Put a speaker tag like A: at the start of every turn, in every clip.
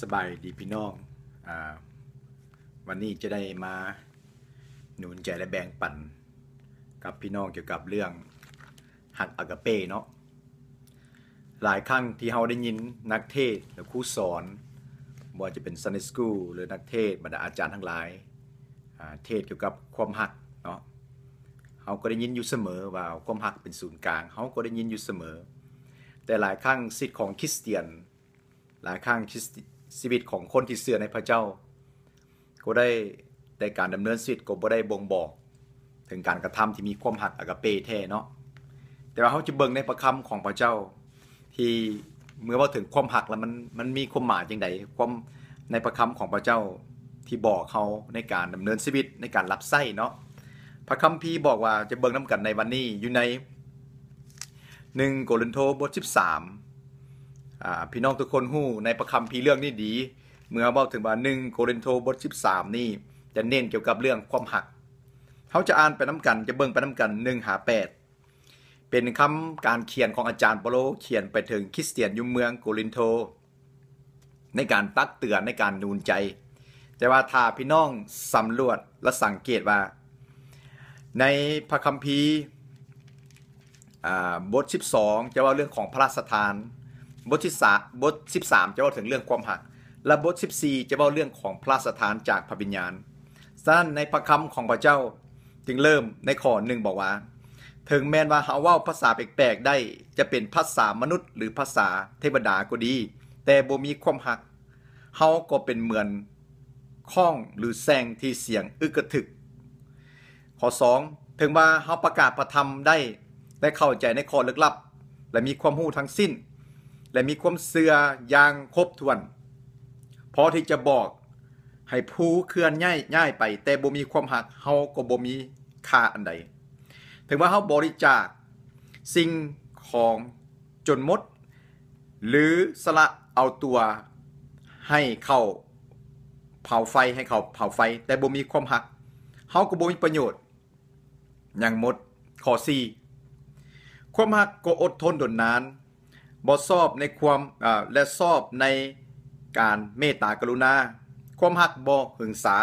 A: สบายดีพี่น้องอวันนี้จะได้มาหนุนใจและแบ่งปันกับพี่น้องเกี่ยวกับเรื่องหักอากาเป้เนาะหลายครั้งที่เราได้ยินนักเทศหรือครูสอนบ่ว่าจะเป็นซันนิสกูหรือนักเทศบรรดาอาจารย์ทั้งหลายเทศเกี่ยวกับความหักเนาะเราก็ได้ยินอยู่เสมอว่าความหักเป็นศูนย์กลางเราก็ได้ยินอยู่เสมอ แต่หลายครั้งสิทธิ์ของคริสเตียนหลายครั้งชีวิตของคนที่เสื่อในพระเจ้า ก็ได้แต่การดำเนินชีวิตก็บ่ได้บ่งบอกถึงการกระทำที่มีความหักอากาเปแท้เนาะแต่ว่าเขาจะเบิ่งในประคำของพระเจ้า ที่เมื่อว่าถึงความหักแล้วมันมันมีความหมายยังไงความในประคำของพระเจ้าที่บอกเขาในการดำเนินชีวิตในการรับใช้เนาะพระคัมภีร์บอกว่าจะเบิ่งนำกันในวันนี้อยู่ใน1โกลินโทบท13พี่น้องทุกคนหู้ในประคำพีเรื่องนี้ดี เมื่อบอกถึงว่าหนึ่งโครินโตบทสีิบามนี่จะเน้นเกี่ยวกับเรื่องความหักเขาจะอ่านไปน้ำกันจะเบิ่งไปน้ำกันหนึ่งหาแปดเป็นคำการเขียนของอาจารย์เปโลเขียนไปถึงคริสเตียนยุงเมืองโกรินโตในการตักเตือนในการนูนใจ แต่ว่าถ้าพี่น้องสำรวจและสังเกตว่า ในพระคัมภีร์บทสองจะว่าเรื่องของพระราชทานบทที่สาบทสิบสามจะว่าถึงเรื่องความหัก และบทสิบสี่จะว่าเรื่องของพระสถานจากพระวิญญาณสั้นในพระคำของพระเจ้าจึงเริ่มในข้อหนึ่งบอกว่า ถึงแม้ว่าเฮาว่าภาษาแปลกๆได้จะเป็นภาษามนุษย์หรือภาษาเทวดาก็ดี แต่บ่มีความหัก เฮาก็เป็นเหมือน ข้องหรือแซงที่เสียงอึกระถึก ข้อสองถึงว่าเฮาประกาศประธรรมได้ได้เข้าใจในข้อลึกลับและมีความหู้ทั้งสิ้นและมีความเสื่อยางครบถ้วน พอที่จะบอกให้ผู้เคลื่อนย้ายย้ายไป แต่บ่มีความหักเฮาก็บ่มีค่าอันใด ถึงว่าเฮาบริจาคสิ่งของจนหมด หรือสละเอาตัวให้เขาเผาไฟให้เขาเผาไฟ แต่บ่มีความหักเฮาก็บ่มีประโยชน์ อย่างหมดข้อ4ความหักก็อดทนดนนานบ่ชอบในความและชอบในการเมตตากรุณา ความหักบ่หึงสา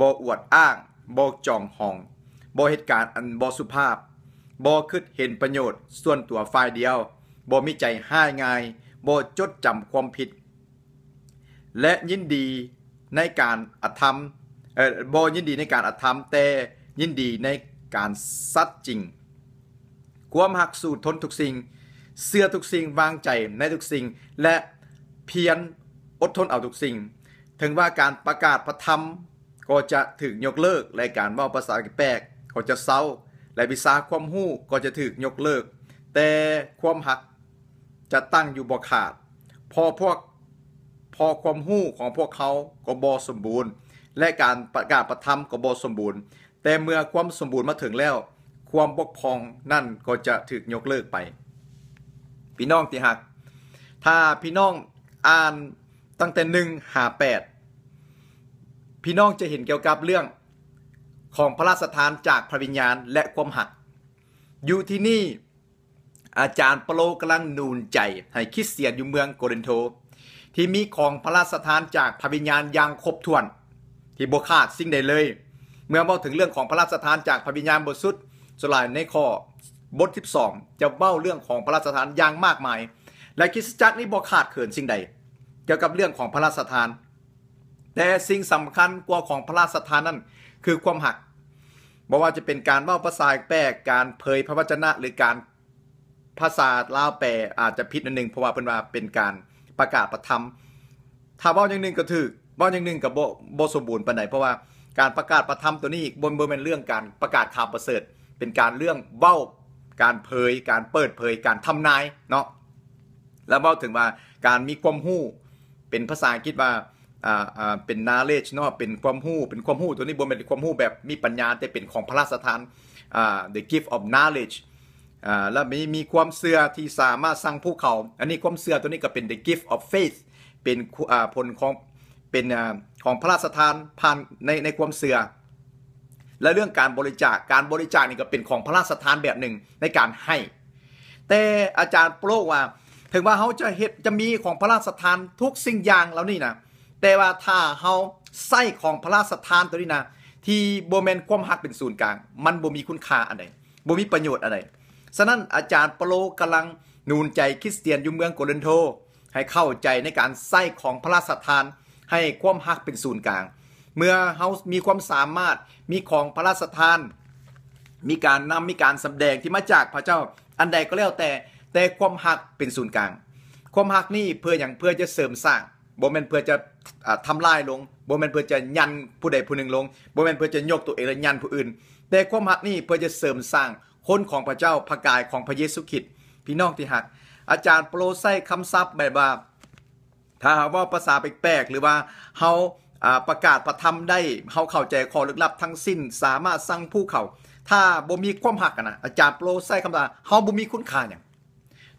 A: บ่อวดอ้างบ่จองหองบ่เหตุการณ์อันบ่สุภาพบ่คิดเห็นประโยชน์ส่วนตัวฝ่ายเดียวบ่มีใจห้ายง่ายบ่จดจำความผิด และยินดีในการอธรรมเออบ่ยินดีในการอธรรมแต่ยินดีในการสัตย์จริง ความหักสูตรทนทุกสิ่งเสื่อทุกสิ่งวางใจในทุกสิ่งและเพียรอดทนเอาทุกสิ่ง ถึงว่าการประกาศพระธรรมก็จะถึงยกเลิก และการว่าภาษาแปลกก็จะเศร้าและวิสาความหู้ก็จะถึกยกเลิก แต่ความหัก จะตั้งอยู่บ่ขาด พอพวกพอความหู้ของพวกเขา ก็บอสมบูรณ์ และการประกาศประธรรมก็บอสมบูรณ์ แต่เมื่อความสมบูรณ์มาถึงแล้ว ความบกพร่องนั่นก็จะถึกยกเลิกไปพี่น้องที่หัก ถ้าพี่น้องอ่านตั้งแต่หนึ่งหาแปดพี่น้องจะเห็นเกี่ยวกับเรื่องของพระราชทานจากพระวิญญาณและความหัก อยู่ที่นี่อาจารย์เปโลกำลังนูนใจให้คริสเตียนอยู่เมืองโกรินโทที่มีของพระราชทานจากพระวิญญาณอย่างครบถ้วน ที่บุขาดสิ่งใดเลย เมื่อมาถึงเรื่องของพระราชทานจากพระวิญญาณบทสุดสลายในข้อบทที่12จะเบ้าเรื่องของพระราชทานอย่างมากมาย และคริสจักรนี้บอกขาดเขินสิ่งใด เกี่ยวกับเรื่องของพระราชทาน แต่สิ่งสำคัญกว่าของพระราชทานนั้น คือความหักบกว่าจะเป็นการเบ้าภาษาแปลกการเผยพระวจนะหรือการภาษาลาวแปลอาจจะผิดนิดนึงเพราะว่าเป็นว่าเป็นการประกาศประธรรม ถ้าเบ้าอย่างหนึ่งก็ถือเบ้าอย่างหนึ่งกับโบสมบูรณ์ปานใดเพราะว่าการประกาศประธรรมตัวนี้บนบนเป็นเรื่องการประกาศข่าวประเสริฐเป็นการเรื่องเบ้าการเผยการเปิดเผยการทำนายเนาะแล้วเลาถึงว่า การมีความหู้เป็นภาษาคิดว่าอ่าอ่าเป็น knowledge เนาะเป็นความหู้เป็นความหู้ตัวนี้บนเป็นความหู้แบบมีปัญญาแต่เป็นของพระราชทานอ่า the gift of knowledge อ่าแล้วมีมีความเสื่อที่สามารถสร้างภูเขาอันนี้ความเสื่อตัวนี้ก็เป็น the gift of faith เป็นอ่าผลของเป็นอ่าของพระราชทานผ่านในในความเสื่อและเรื่องการบริจาค การบริจาคนี่ก็เป็นของพระราชทานแบบหนึ่งในการให้ แต่อาจารย์โปรว่า ถึงว่าเขาจะเห็ดจะมีของพระราชทานทุกสิ่งอย่างแล้วนี่นะแต่ว่าถ้าเขาใส่ของพระราชทานตัวนี้นะที่โบแมนความหักเป็นศูนย์กลาง มันบ่มีคุณค่าอะไรบ่มีประโยชน์อะไรฉะนั้นอาจารย์โปโกำลังนูนใจคริสเตียนอยู่เมืองโกลินโทให้เข้าใจในการใส่ของพระราชทานให้ความหักเป็นศูนย์กลางเมื่อเฮามีความสามารถ มีของพระราชทาน มีการนำ มีการสำแดง ที่มาจากพระเจ้า อันใดก็แล้วแต่ แต่ความหักเป็นศูนย์กลาง ความหักนี่เพื่ออย่างเพื่อจะเสริมสร้างบ่แม่นเพื่อจะทำลายลงบ่แม่นเพื่อจะยันผู้ใดผู้หนึ่งลงบ่แม่นเพื่อจะยกตัวเองและยันผู้อื่น แต่ความหักนี่เพื่อจะเสริมสร้าง คนของพระเจ้าพระกายของพระเยซูคริสต์ พี่น้องที่หัก อาจารย์โปรไซคำศัพ์แบบว่า ถ้าหากว่าภาษาแปลกๆหรือว่า เฮาประกาศประทำได้เฮาเข้าใจข้อลึกลับทั้งสิ้นสามารถสร้างผู้เขา ถ้าบ่มีความหักนะอาจารย์โปรใส่คำตาเฮาบ่มีคุณค่าอย่าง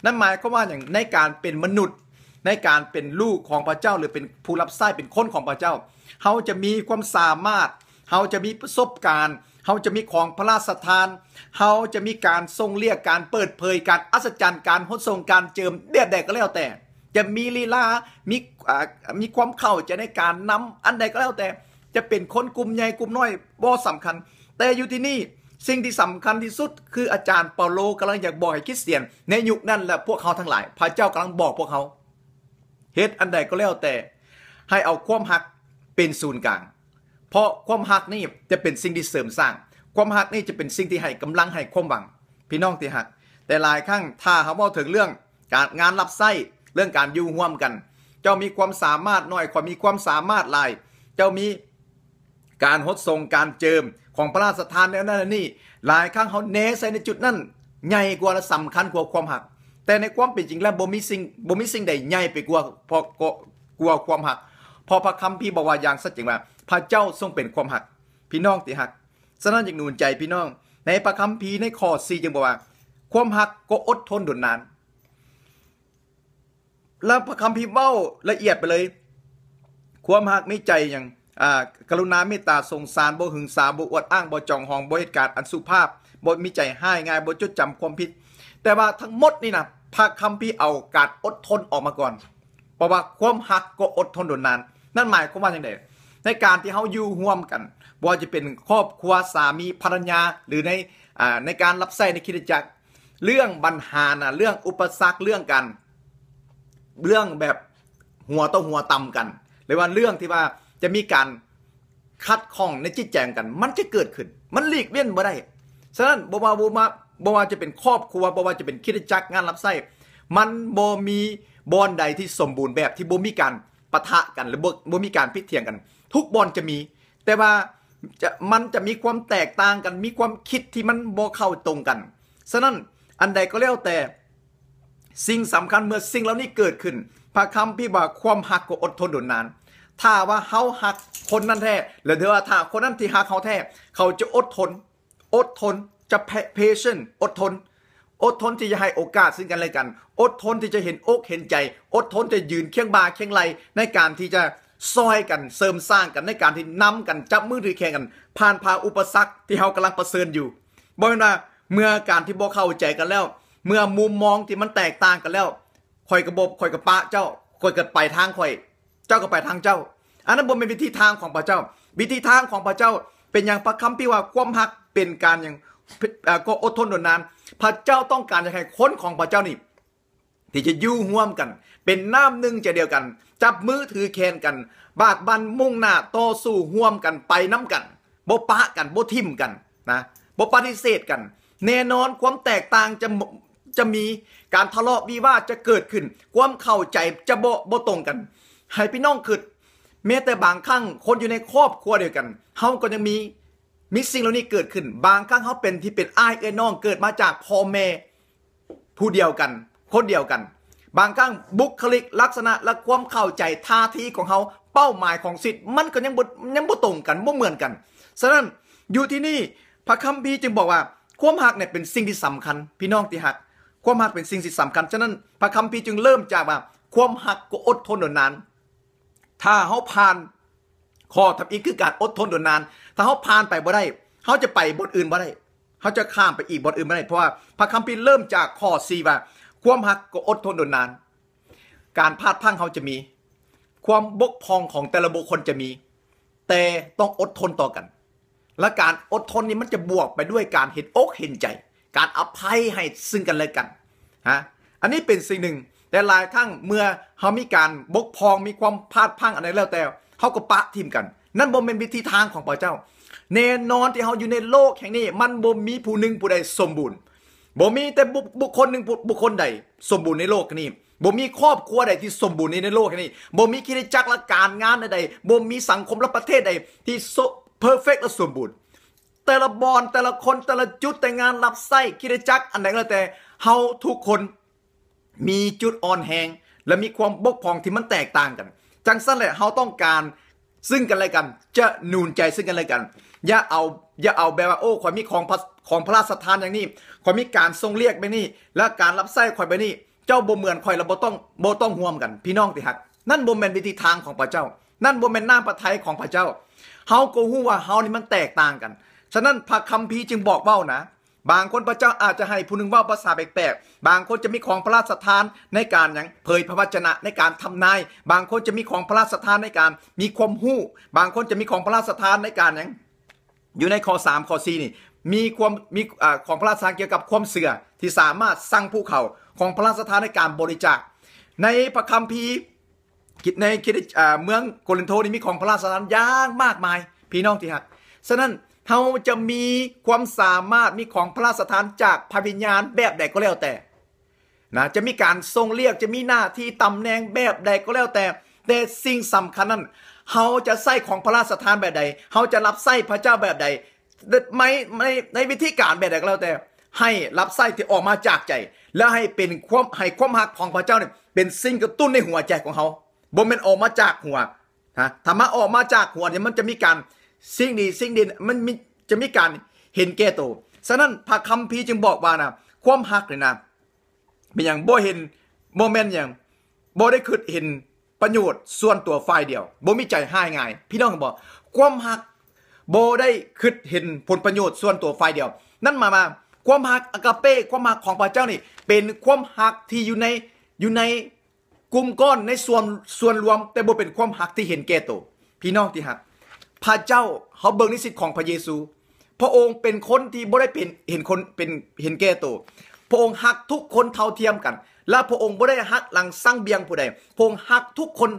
A: นั่นหมายก็ว่าอย่างในการเป็นมนุษย์ในการเป็นลูกของพระเจ้าหรือเป็นผู้รับใช้เป็นคนของพระเจ้าเฮาจะมีความสามารถเฮาจะมีประสบการณ์เขาจะมีของพระราชทานเขาจะมีการทรงเรียกการเปิดเผย การอัศจรรย์การหดทรงการเจิมเดียดแดกก็แล้วแต่จะมีลีลา มีมีความเข้าใจในการนำอันใดก็แล้วแต่จะเป็นคนกลุ่มใหญ่กลุ่มน้อยบ่สำคัญ แต่อยู่ที่นี่สิ่งที่สำคัญที่สุดคืออาจารย์เปาโลกำลังอยากบอกให้คริสเตียน ในยุคนั้นและพวกเขาทั้งหลาย พระเจ้ากำลังบอกพวกเขาเหตุอันใดก็แล้วแต่ ให้เอาความหักเป็นศูนย์กลาง เพราะความหักนี่จะเป็นสิ่งที่เสริมสร้าง ความหักนี่จะเป็นสิ่งที่ให้กำลังให้ความหวัง พี่น้องที่หักแต่หลายครั้งถ้าเขาบอกถึงเรื่องการงานรับไส้เรื่องการยุ่งห่วมกัน เจ้ามีความสามารถน้อยกว่ามีความสามารถหลาย เจ้ามีการหดทรงการเจิมของพระราชทานในนั้นนี่ หลายครั้งเขาเนใส่ในจุดนั้นใหญ่กว่าและสำคัญกว่าความหัก แต่ในความเป็นจริงแล้วบ่มีสิ่งบ่มีสิ่งใดใหญ่ไปกว่าพอกลัวความหัก พอพระคำพี่บอกว่าอย่างสัจจริงว่า พระเจ้าทรงเป็นความหัก พี่น้องติหักฉะนั้นอย่างนูนใจพี่น้อง ในพระคำพีในข้อสี่จึงบอกว่า ความหักก็อดทนดุนนานแล้วคำพิเบ้าละเอียดไปเลย ความหักไม่ใจอย่างกรุณาเมตตาสงสารบ่หึงสาบ่อวดอ้างบ่จองหองบ่เหตุการณ์อันสุภาพบ่มีใจให้ง่ายบ่จดจำความผิด แต่ว่าทั้งหมดนี่นะพระคำพิเอาการอดทนออกมาก่อนเพราะว่าความหักก็อดทนดนนานนั่นหมายความว่าอย่างไรในการที่เขาอยู่ร่วม กันว่าจะเป็นครอบครัวสามีภรรยาหรือในในการรับใช้ในคิดจักรเรื่องบัญหานะเรื่องอุปสรรคเรื่องกันเรื่องแบบหัวต่อหัวตำกันหรือว่าเรื่องที่ว่าจะมีการคัดข้องในจิตแจงกัน มันจะเกิดขึ้น มันหลีกเลี่ยนม่ได้ฉะนั้นบวาบว่าบวาจะเป็นครอบครัวบวาจะเป็นคิดจักงานรับไส้มันบวมีบอลใดที่สมบูรณ์แบบที่บวมีการปะทะกัน หรือบวบมีการพิเทียงกัน ทุกบอลจะมี แต่ว่าจะมันจะมีความแตกต่างกัน มีความคิดที่มันบวเข้าตรงกันฉะนั้นอันใดก็แล้วแต่สิ่งสำคัญเมื่อสิ่งเหล่านี้เกิดขึ้นพระคำพี่บอกความหักก็อดทนดนนาน ถ้าว่าเขาหักคนนั้นแท้แล้วเดี๋ยว่าถ้าคนนั้นที่หักเขาแท้ เขาจะอดทน อดทนจะเพช i นอดทน อดทนที่จะให้โอกาสซึ่งกันและกัน อดทนที่จะเห็นอกเห็นใจ อดทนจะยืน เคียงบ่าเคียงไหลในการที่จะซอยกันเสริมสร้างกันในการที่นำกันจับมือถือแข่งกัน ผ่านพาอุปสรรคที่เขากำลังประเสริญอยู่บอกว่าเมื่อการที่บกเข้าใจกันแล้วเมื่อมุมมองที่มันแตกต่างกันแล้วคอยกระบบคอยกระปะเจ้าคอยกระไปทางคอยเจ้าก็ไปทางเจ้าอันนั้นบนเป็นวิธีทางของพระเจ้า วิธีทางของพระเจ้า เป็นอย่างพระคำพ่ว่าความหักเป็นการอย่างก็อดทนดนานพระเจ้าต้องการจะให้คนของพระเจ้านี่ที่จะยู่ห่วมกัน เป็นน้ำหนึ่งใจเดียวกัน จับมือถือแขนกัน บากบันมุ่งหน้าต่อสู้ห่วมกันไปน้ำกันโบปะกันโบทิมกันนะโบปฏิเสธกัน แน่นอน ความแตกต่างจะจะมีการทะเลาะวิวาจะเกิดขึ้น ความเข้าใจจะโบโบตรงกัน ให้พี่น้องคือแม้แต่บางครั้งคนอยู่ในครอบครัวเดียวกันเฮาก็ยังมีมีสิ่งเหล่านี้เกิดขึ้น บางครั้งเขาเป็นที่เป็นอ้ายเอ้ยน้องเกิดมาจากพ่อแม่ผู้เดียวกัน คนเดียวกัน บางครั้งบุคลิกลักษณะและความเข้าใจท่าทีของเขาเป้าหมายของสิทธิ์มันก็ยังบยังบ่ตรงกันบ่เหมือนกันฉะนั้นอยู่ที่นี่พระคัมภีร์จึงบอกว่าความหักเนี่ยเป็นสิ่งที่สำคัญ พี่น้องที่หักความหักเป็นสิ่งที่สำคัญ ฉะนั้นพระคัมภีร์จึงเริ่มจากว่า ความหักก็อดทนดนนาน ถ้าเขาผ่านข้อทำอีกคือการอดทนดนนาน ถ้าเขาผ่านไปบ่ได้ เขาจะไปบทอื่นบ่ได้เขาจะข้ามไปอีกบทอื่นบ่ได้ เพราะว่าพระคัมภีร์เริ่มจากข้อสี่ว่า ความหักก็อดทนอดนาน การพลาดพังเขาจะมี ความบกพร่องของแต่ละบุคคลจะมี แต่ต้องอดทนต่อกัน และการอดทนนี้มันจะบวกไปด้วยการเห็นอกเห็นใจการอภัยให้ซึ่งกันและกันฮะอันนี้เป็นสิ่งหนึ่ง แต่หลายครั้งเมื่อเขามีการบกพองมีความพลาดพังอะไรแล้วแต่เขาก็ปะทิมกัน นั่นบ่เป็นวิธีทางของพระเจ้า แน่นอนที่เขาอยู่ในโลกแห่งนี้ มันบ่มีผู้หนึ่งผู้ใดสมบูรณ์บ่มีแต่บุคคลหนึ่งบุคคลใดสมบูรณ์ในโลกนี้บ่มีครอบครัวใดที่สมบูรณ์ในโลกนี้บ่มีกิจจักรและการงานใดบ่มีสังคมและประเทศใดที่เพอร์เฟกและสมบูรณ์แต่ละบอลแต่ละคนแต่ละจุดแต่งานรับไส้คิดจักอันไหนก็แแต่เฮาทุกคนมีจุดอ่อนแหงและมีความบกพร่องที่มันแตกต่างกันจังสั้นเลยเฮาต้องการซึ่งกันและกันจะนูนใจซึ่งกันและกันอย่าเอาอย่าเอาแบบว่าโอ้ข่อยมีของของพระราชทานอย่างนี้ขวอยมีการทรงเรียกไปนี่และการรับไส้ขอยไปนี่เจ้าบ่เหมือนข่อยเราบ่ต้องบ่ต้องห่วมกันพี่น้องติฮักนั่นบ่แม่นวิธีทางของพระเจ้า นั่นบ่แม่นหน้าประทัยของพระเจ้าเฮาก็ฮู้ว่าเฮานี่มันแตกต่างกันฉะนั้นพระคัมภีร์จึงบอกเบ้านะบางคนพระเจ้าอาจจะให้ผู้นึงว่าภาษาแปลกๆบางคนจะมีของพระราชทานในการยังเผยพระวจนะในการทำนายบางคนจะมีของพระราชทานในการ มีความหู้บางคนจะมีของพระราชทานในการยังอยู่ในข้อ3ข้อ4นี่มีความมีของพระราชทานเกี่ยวกับความเสื่อที่สามารถสร้างภูเขาของพระราชทานในการบริจาคในพระคัมภีร์ในเมืองโกลินโทนี่มีของพระราชทานยากมากมายพี่น้องที่หักฉะนั้นเราจะมีความสามารถมีของพระราชทานจากพระวิญญาณแบบใดก็แล้วแต่นะจะมีการทรงเรียกจะมีหน้าที่ตำแหน่งแบบใดก็แล้วแต่แต่สิ่งสำคัญนั้นเขาจะใส่ของพระราชทานแบบใดเขาจะรับใส่พระเจ้าแบบใดไม่ในในวิธีการแบบใดก็แล้วแต่ให้รับใส่ที่ออกมาจากใจและให้เป็นความให้ความหักของพระเจ้าเนี่ยเป็นสิ่งกระตุ้นในหัวใจของเขาบ่มันออกมาจากหัวนะธรรมะออกมาจากหัวเนี่ยมันจะมีการสิ่งดีสิ่งเด่นมันมจะมีการเห็นแก่ตัว ฉะนั้นพระคัมภีร์จึงบอกว่านะความหักเลยนะเป็นอย่างโบเห็นโมเมนต์อย่างโบได้คืดเห็นประโยชน์ส่วนตัวฝ่ายเดียวโบมีใจให้ง่ายพี่น้องบอกความหักโบได้คืดเห็นผลประโยชน์ส่วนตัวฝ่ายเดียว นั่นมามาความหักอากาเป้ความหักของพระเจ้านี่ เป็นความหักที่อยู่ในอยู่ในกลุ่มก้อนในส่วนส่วนรวม แต่โบเป็นความหักที่เห็นแก่ตัวพี่น้องที่หักพระเจ้าเขาเบิกนิสิตของพระเยซู พระองค์เป็นคนที่บ่ได้เป็นเห็นคนเป็นเห็นแก่ตัว พระองค์หักทุกคนเท่าเทียมกัน และพระองค์บ่ได้หักหลังสร้างเบียงผู้ใด พระองค์หักทุกคน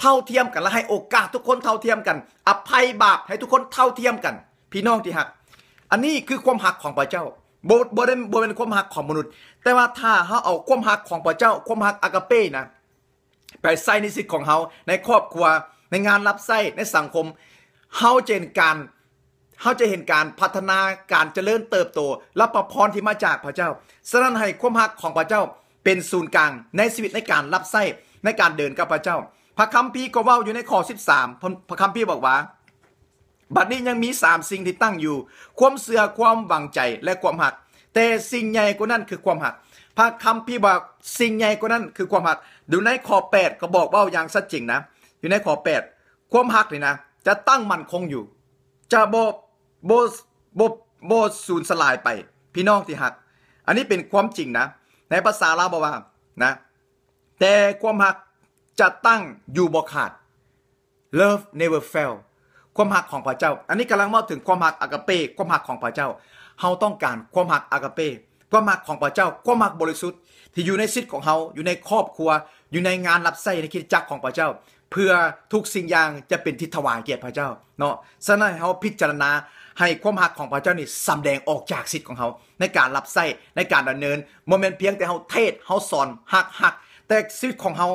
A: เท่าเทียมกัน และให้โอกาสทุกคนเท่าเทียมกัน อภัยบาปให้ทุกคนเท่าเทียมกัน พี่น้องที่หัก อันนี้คือความหักของพระเจ้าบ่บ่ได้บ่เป็นความหักของมนุษย์ แต่ว่าถ้าเขาเอาความหักของพระเจ้า ความหักอากาเป้นะไปใส่ในสิทธิ์ของเขาในครอบครัว ในงานรับใส่ในสังคมเฮาจะเห็นการเฮาจะเห็นการพัฒนาการเจริญเติบโตและประพรที่มาจากพระเจ้าสนั่นให้ความหักของพระเจ้าเป็นศูนย์กลางในชีวิตในการรับใส้ในการเดินกับพระเจ้า พระคัมภีร์ก็ว่าอยู่ในข้อ13 พระคัมภีร์บอกว่า บัดนี้ยังมี 3 สิ่งที่ตั้งอยู่ ความเสือ่อความหวังใจ และความหัก แต่สิ่งใหญ่กว่านั้นคือความหัก พระคัมภีร์บอก สิ่งใหญ่กว่านั้นคือความหักดูในข้อ8ก็บอกว่าอย่างชัดจริงนะ อยู่ในข้อ8ความหักนี่นะจะตั้งมั่นคงอยู่ จะโบโบโบโบสูญสลายไป พี่น้องที่หัก อันนี้เป็นความจริงนะ ในภาษาลาวบอกว่านะแต่ความหักจะตั้งอยู่บกขาด love never fail ความหักของพระเจ้า อันนี้กำลังมอบถึงความหักอากาเป้ความหักของพระเจ้าเราต้องการความหักอากาเป้ความหักของพระเจ้าความหักบริสุทธิ์ที่อยู่ในชีวิตของเราอยู่ในครอบครัว อยู่ในงานรับใช้ในคิดจักรของพระเจ้าเพื่อทุกสิ่งอย่างจะเป็นทิศถวายเกียรติพระเจ้าเนาะฉะนั้นเขาพิจารณาให้ความหักของพระเจ้านี่สำแดงออกจากสิทธิ์ของเขาในการรับใส้ในการดำเนินโมเมนต์เพียงแต่เขาเทศเขาสอนหักหักแต่สิทธิ์ของเขา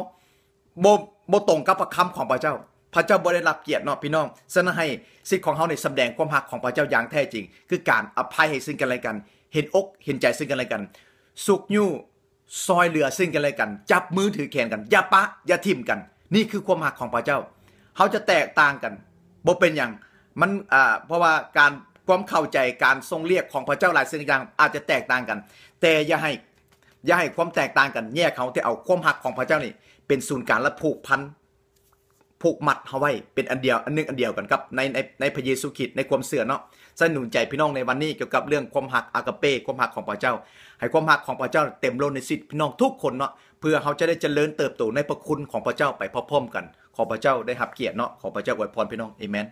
A: บ่บ่ตรงกับพระคำของพระเจ้า พระเจ้าบ่ได้รับเกียรติเนาะพี่น้องฉะนั้นให้สิทธิ์ของเขาในสำแดงความหักของพระเจ้าอย่างแท้จริง คือการอภัยให้ซึ่งกันและกันเห็นอกเห็นใจซึ่งกันและกัน สุขยู่ซอยเหลือซึ่งกันและกัน จับมือถือแขนกันอย่าปะอย่าทิ่มกันนี่คือความหักของพระเจ้า เขาจะแตกต่างกัน บ่เป็นอย่างมันอ่าเพราะว่าการความเข้าใจการทรงเรียกของพระเจ้าหลายสิ่งอย่างอาจจะแตกต่างกัน แต่อย่าให้ อย่าให้ความแตกต่างกันแยกเขาที่เอาความหักของพระเจ้านี่เป็นศูนย์การและผูกพันผูกมัดเอาไว้เป็นอันเดียวอันนึงอันเดียวกันครับในในในพระเยซูคริสต์ในความเสื่อเนาะสนุนใจพี่น้องในวันนี้เกี่ยวกับเรื่องความหักอากาเปความหักของพระเจ้า ให้ความหักของพระเจ้าเต็มล้นในสิทธิพี่น้องทุกคนเนาะเพื่อเขาจะได้เจริญเติบโตในพระคุณของพระเจ้าไปพร้อมๆกัน ขอพระเจ้าได้หับเกียรติเนาะขอพระเจ้าอวยพรพี่น้องเอเมน